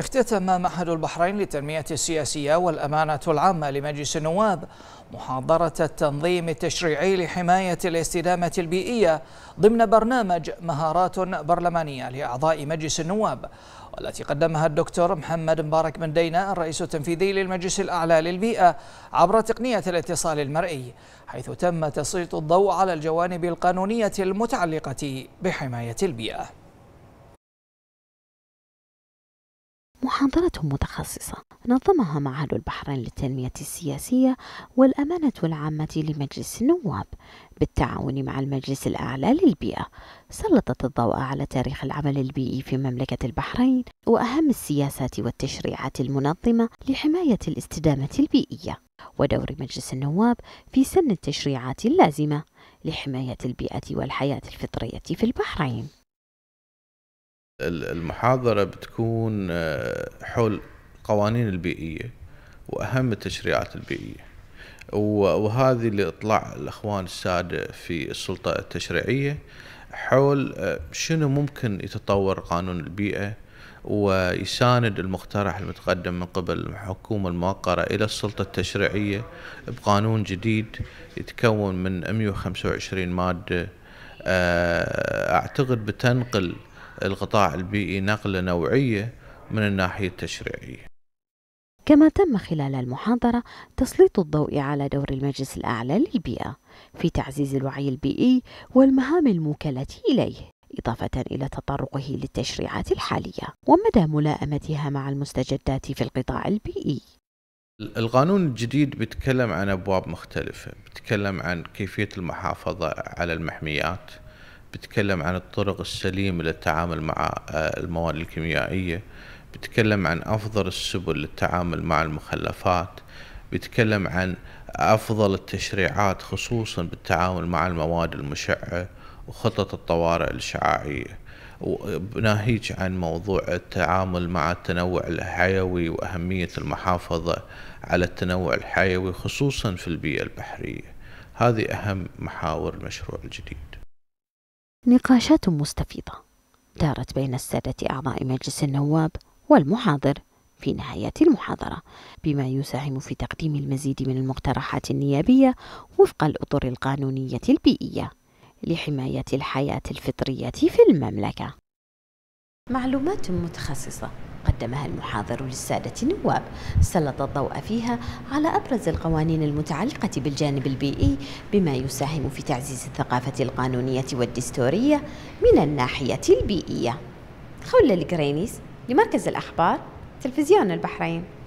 اختتم معهد البحرين للتنمية السياسية والأمانة العامة لمجلس النواب محاضرة التنظيم التشريعي لحماية الاستدامة البيئية ضمن برنامج مهارات برلمانية لأعضاء مجلس النواب والتي قدمها الدكتور محمد مبارك بن دينا الرئيس التنفيذي للمجلس الأعلى للبيئة عبر تقنية الاتصال المرئي حيث تم تسليط الضوء على الجوانب القانونية المتعلقة بحماية البيئة محاضرة متخصصة نظمها معهد البحرين للتنمية السياسية والأمانة العامة لمجلس النواب بالتعاون مع المجلس الأعلى للبيئة سلطت الضوء على تاريخ العمل البيئي في مملكة البحرين وأهم السياسات والتشريعات المنظمة لحماية الاستدامة البيئية ودور مجلس النواب في سن التشريعات اللازمة لحماية البيئة والحياة الفطرية في البحرين المحاضرة بتكون آه، حول القوانين البيئية وأهم التشريعات البيئية وهذه لإطلاع الأخوان السادة في السلطة التشريعية حول آه، شنو ممكن يتطور قانون البيئة ويساند المقترح المتقدم من قبل الحكومة الموقرة إلى السلطة التشريعية بقانون جديد يتكون من 125 مادة آه، أعتقد بتنقل القطاع البيئي نقلة نوعية من الناحية التشريعية كما تم خلال المحاضرة تسليط الضوء على دور المجلس الأعلى للبيئة في تعزيز الوعي البيئي والمهام الموكلة إليه إضافة إلى تطرقه للتشريعات الحالية ومدى ملائمتها مع المستجدات في القطاع البيئي القانون الجديد بيتكلم عن أبواب مختلفة بيتكلم عن كيفية المحافظة على المحميات بتكلم عن الطرق السليمة للتعامل مع آه، المواد الكيميائية بتكلم عن أفضل السبل للتعامل مع المخلفات بيتكلم عن أفضل التشريعات خصوصا بالتعامل مع المواد المشعة وخطط الطوارئ الشعاعية وناهيك عن موضوع التعامل مع التنوع الحيوي وأهمية المحافظة على التنوع الحيوي خصوصا في البيئة البحرية هذه أهم محاور المشروع الجديد نقاشات مستفيضة دارت بين السادة أعضاء مجلس النواب والمحاضر في نهاية المحاضرة بما يساهم في تقديم المزيد من المقترحات النيابية وفق الأطر القانونية البيئية لحماية الحياة الفطرية في المملكة معلومات متخصصة قدمها المحاضر للسادة النواب سلط الضوء فيها على أبرز القوانين المتعلقة بالجانب البيئي بما يساهم في تعزيز الثقافة القانونية والدستورية من الناحية البيئية خولة القرينيس لمركز الأخبار تلفزيون البحرين